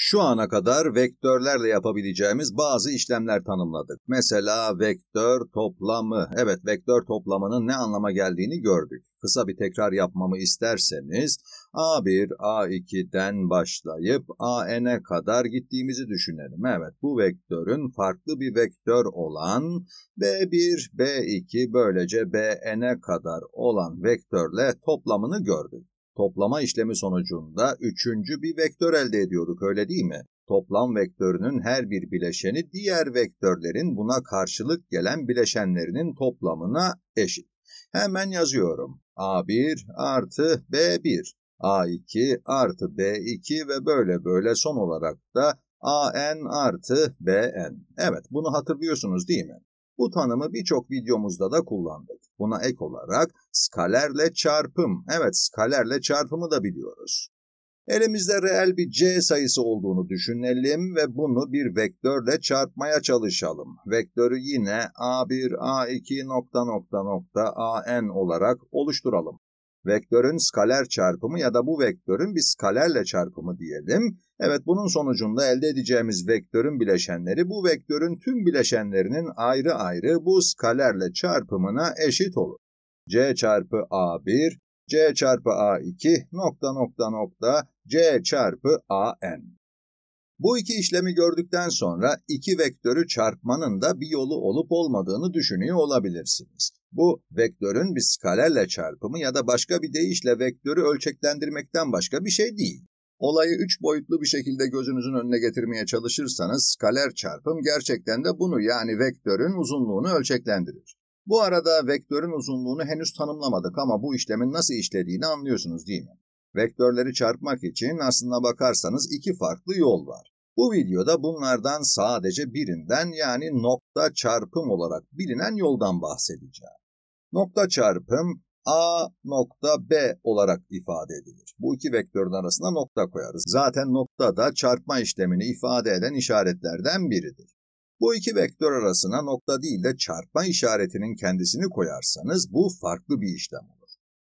Şu ana kadar vektörlerle yapabileceğimiz bazı işlemler tanımladık. Mesela vektör toplamı. Evet vektör toplamının ne anlama geldiğini gördük. Kısa bir tekrar yapmamı isterseniz A1, A2'den başlayıp AN'e kadar gittiğimizi düşünelim. Evet bu vektörün farklı bir vektör olan B1, B2 böylece BN'e kadar olan vektörle toplamını gördük. Toplama işlemi sonucunda üçüncü bir vektör elde ediyorduk öyle değil mi? Toplam vektörünün her bir bileşeni diğer vektörlerin buna karşılık gelen bileşenlerinin toplamına eşit. Hemen yazıyorum. A1 artı B1, A2 artı B2 ve böyle böyle son olarak da AN artı BN. Evet bunu hatırlıyorsunuz değil mi? Bu tanımı birçok videomuzda da kullandık. Buna ek olarak skalerle çarpım, evet skalerle çarpımı da biliyoruz. Elimizde reel bir c sayısı olduğunu düşünelim ve bunu bir vektörle çarpmaya çalışalım. Vektörü yine a1, a2 nokta nokta nokta an olarak oluşturalım vektörün skaler çarpımı ya da bu vektörün bir skalerle çarpımı diyelim. Evet bunun sonucunda elde edeceğimiz vektörün bileşenleri bu vektörün tüm bileşenlerinin ayrı ayrı bu skalerle çarpımına eşit olur. C çarpı A1, C çarpı A2, nokta nokta nokta, C çarpı AN. Bu iki işlemi gördükten sonra iki vektörü çarpmanın da bir yolu olup olmadığını düşünüyor olabilirsiniz. Bu vektörün bir skalerle çarpımı ya da başka bir deyişle vektörü ölçeklendirmekten başka bir şey değil. Olayı üç boyutlu bir şekilde gözünüzün önüne getirmeye çalışırsanız skaler çarpım gerçekten de bunu yani vektörün uzunluğunu ölçeklendirir. Bu arada vektörün uzunluğunu henüz tanımlamadık ama bu işlemin nasıl işlediğini anlıyorsunuz değil mi? Vektörleri çarpmak için aslına bakarsanız iki farklı yol var. Bu videoda bunlardan sadece birinden yani nokta çarpım olarak bilinen yoldan bahsedeceğim. Nokta çarpım A nokta B olarak ifade edilir. Bu iki vektörün arasına nokta koyarız. Zaten nokta da çarpma işlemini ifade eden işaretlerden biridir. Bu iki vektör arasına nokta değil de çarpma işaretinin kendisini koyarsanız bu farklı bir işlem olur.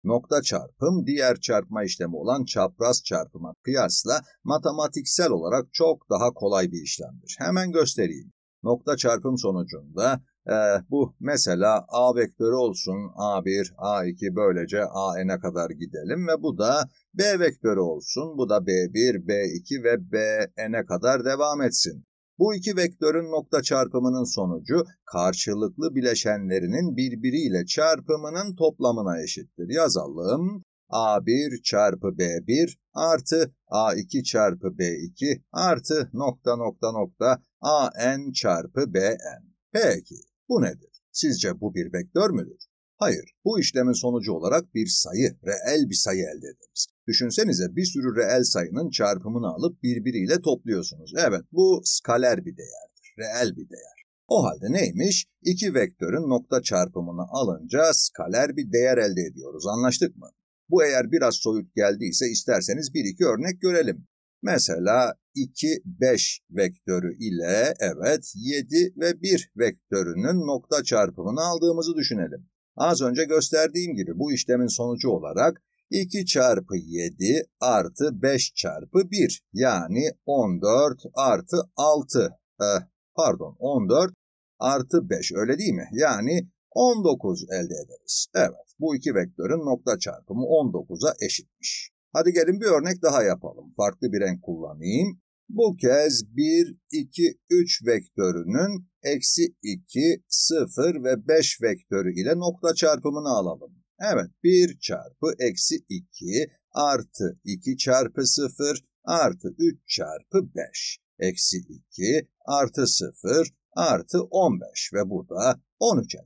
Nokta çarpım diğer çarpma işlemi olan çapraz çarpıma kıyasla matematiksel olarak çok daha kolay bir işlemdir. Hemen göstereyim. Nokta çarpım sonucunda e, bu mesela A vektörü olsun A1, A2 böylece AN'e kadar gidelim ve bu da B vektörü olsun bu da B1, B2 ve BN'e kadar devam etsin. Bu iki vektörün nokta çarpımının sonucu karşılıklı bileşenlerinin birbiriyle çarpımının toplamına eşittir. Yazalım. A1 çarpı B1 artı A2 çarpı B2 artı nokta nokta nokta AN çarpı BN. Peki bu nedir? Sizce bu bir vektör müdür? Hayır, bu işlemin sonucu olarak bir sayı, reel bir sayı elde ederiz. Düşünsenize bir sürü reel sayının çarpımını alıp birbiriyle topluyorsunuz. Evet bu skaler bir değerdir, reel bir değer. O halde neymiş? İki vektörün nokta çarpımını alınca skaler bir değer elde ediyoruz anlaştık mı? Bu eğer biraz soyut geldiyse isterseniz bir iki örnek görelim. Mesela 2, 5 vektörü ile evet 7 ve 1 vektörünün nokta çarpımını aldığımızı düşünelim. Az önce gösterdiğim gibi bu işlemin sonucu olarak 2 çarpı 7 artı 5 çarpı 1 yani 14 artı 6 ee, eh, pardon 14 artı 5 öyle değil mi? Yani 19 elde ederiz. Evet bu iki vektörün nokta çarpımı 19'a eşitmiş. Hadi gelin bir örnek daha yapalım. Farklı bir renk kullanayım. Bu kez 1, 2, 3 vektörünün eksi 2, 0 ve 5 vektörü ile nokta çarpımını alalım. Evet 1 çarpı eksi 2 artı 2 çarpı 0 artı 3 çarpı 5 eksi 2 artı 0 artı 15 ve bu da 13 eder.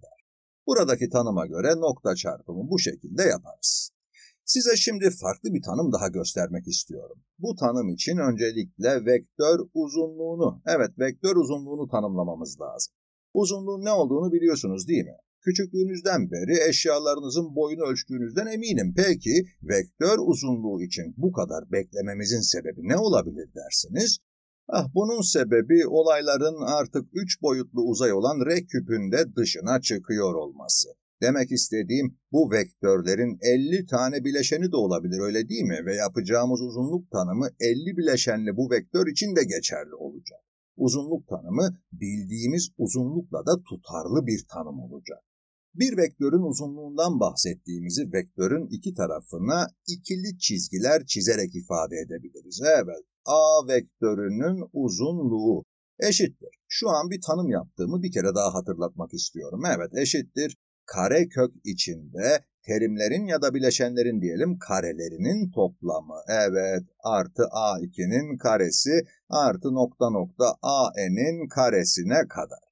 Buradaki tanıma göre nokta çarpımı bu şekilde yaparız. Size şimdi farklı bir tanım daha göstermek istiyorum. Bu tanım için öncelikle vektör uzunluğunu, evet vektör uzunluğunu tanımlamamız lazım. Uzunluğun ne olduğunu biliyorsunuz değil mi? Küçüklüğünüzden beri eşyalarınızın boyunu ölçtüğünüzden eminim. Peki vektör uzunluğu için bu kadar beklememizin sebebi ne olabilir dersiniz? Ah, bunun sebebi olayların artık üç boyutlu uzay olan R küpünde dışına çıkıyor olması. Demek istediğim bu vektörlerin 50 tane bileşeni de olabilir öyle değil mi? Ve yapacağımız uzunluk tanımı 50 bileşenli bu vektör için de geçerli olacak. Uzunluk tanımı bildiğimiz uzunlukla da tutarlı bir tanım olacak. Bir vektörün uzunluğundan bahsettiğimizi vektörün iki tarafına ikili çizgiler çizerek ifade edebiliriz. Evet, A vektörünün uzunluğu eşittir. Şu an bir tanım yaptığımı bir kere daha hatırlatmak istiyorum. Evet, eşittir. Kare kök içinde terimlerin ya da bileşenlerin diyelim karelerinin toplamı. Evet, artı A2'nin karesi artı nokta nokta AN'in karesine kadar.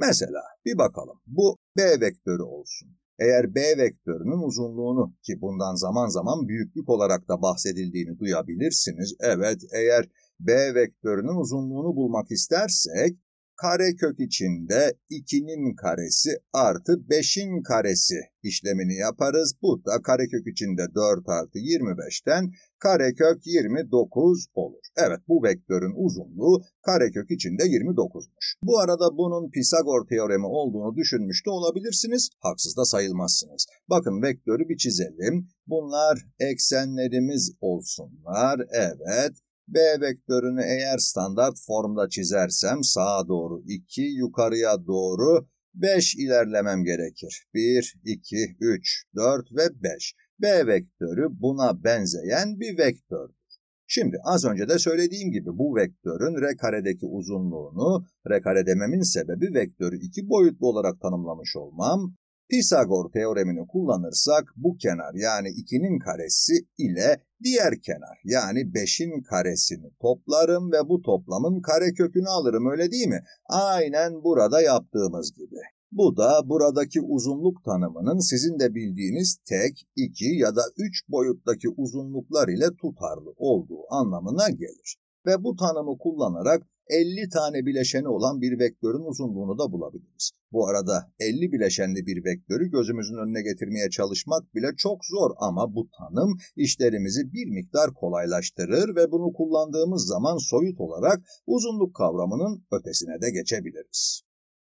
Mesela bir bakalım bu B vektörü olsun. Eğer B vektörünün uzunluğunu ki bundan zaman zaman büyüklük olarak da bahsedildiğini duyabilirsiniz. Evet eğer B vektörünün uzunluğunu bulmak istersek karekök içinde 2'nin karesi artı 5'in karesi işlemini yaparız. Bu da karekök içinde 4 artı 25'ten karekök 29 olur. Evet bu vektörün uzunluğu karekök içinde 29'muş. Bu arada bunun Pisagor teoremi olduğunu düşünmüş de olabilirsiniz. Haksız da sayılmazsınız. Bakın vektörü bir çizelim. Bunlar eksenlerimiz olsunlar. Evet. B vektörünü eğer standart formda çizersem sağa doğru 2, yukarıya doğru 5 ilerlemem gerekir. 1, 2, 3, 4 ve 5. B vektörü buna benzeyen bir vektördür. Şimdi az önce de söylediğim gibi bu vektörün R karedeki uzunluğunu R kare dememin sebebi vektörü iki boyutlu olarak tanımlamış olmam. Pisagor teoremini kullanırsak bu kenar yani 2'nin karesi ile diğer kenar yani 5'in karesini toplarım ve bu toplamın karekökünü alırım öyle değil mi? Aynen burada yaptığımız gibi. Bu da buradaki uzunluk tanımının sizin de bildiğiniz tek, iki ya da üç boyuttaki uzunluklar ile tutarlı olduğu anlamına gelir. Ve bu tanımı kullanarak 50 tane bileşeni olan bir vektörün uzunluğunu da bulabiliriz. Bu arada 50 bileşenli bir vektörü gözümüzün önüne getirmeye çalışmak bile çok zor ama bu tanım işlerimizi bir miktar kolaylaştırır ve bunu kullandığımız zaman soyut olarak uzunluk kavramının ötesine de geçebiliriz.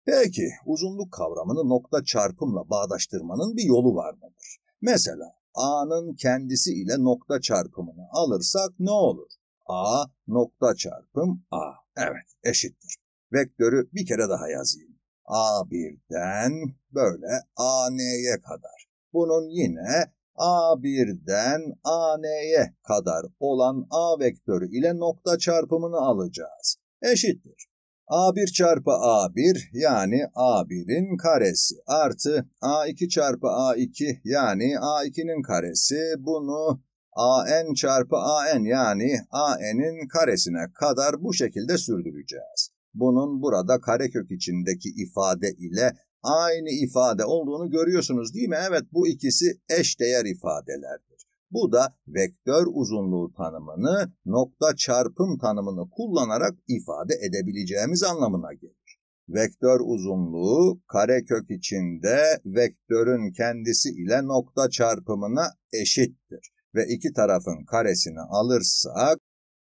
Peki, uzunluk kavramını nokta çarpımla bağdaştırmanın bir yolu var mıdır? Mesela, A'nın kendisi ile nokta çarpımını alırsak ne olur? A nokta çarpım A. Evet, eşittir. Vektörü bir kere daha yazayım. A1'den böyle AN'ye kadar. Bunun yine A1'den AN'ye kadar olan A vektörü ile nokta çarpımını alacağız. Eşittir. A1 çarpı A1 yani A1'in karesi artı A2 çarpı A2 yani A2'nin karesi bunu AN çarpı AN yani AN'in karesine kadar bu şekilde sürdüreceğiz. Bunun burada karekök içindeki ifade ile aynı ifade olduğunu görüyorsunuz değil mi? Evet bu ikisi eşdeğer ifadelerdir. Bu da vektör uzunluğu tanımını nokta çarpım tanımını kullanarak ifade edebileceğimiz anlamına gelir. Vektör uzunluğu karekök içinde vektörün kendisi ile nokta çarpımına eşittir ve iki tarafın karesini alırsak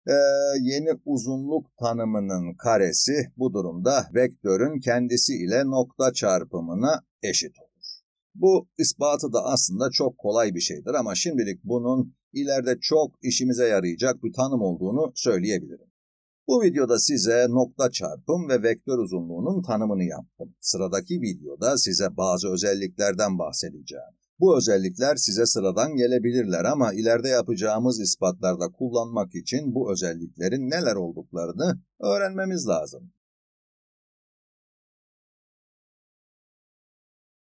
e, yeni uzunluk tanımının karesi bu durumda vektörün kendisi ile nokta çarpımına eşit olur. Bu ispatı da aslında çok kolay bir şeydir ama şimdilik bunun ileride çok işimize yarayacak bir tanım olduğunu söyleyebilirim. Bu videoda size nokta çarpım ve vektör uzunluğunun tanımını yaptım. Sıradaki videoda size bazı özelliklerden bahsedeceğim. Bu özellikler size sıradan gelebilirler ama ileride yapacağımız ispatlarda kullanmak için bu özelliklerin neler olduklarını öğrenmemiz lazım.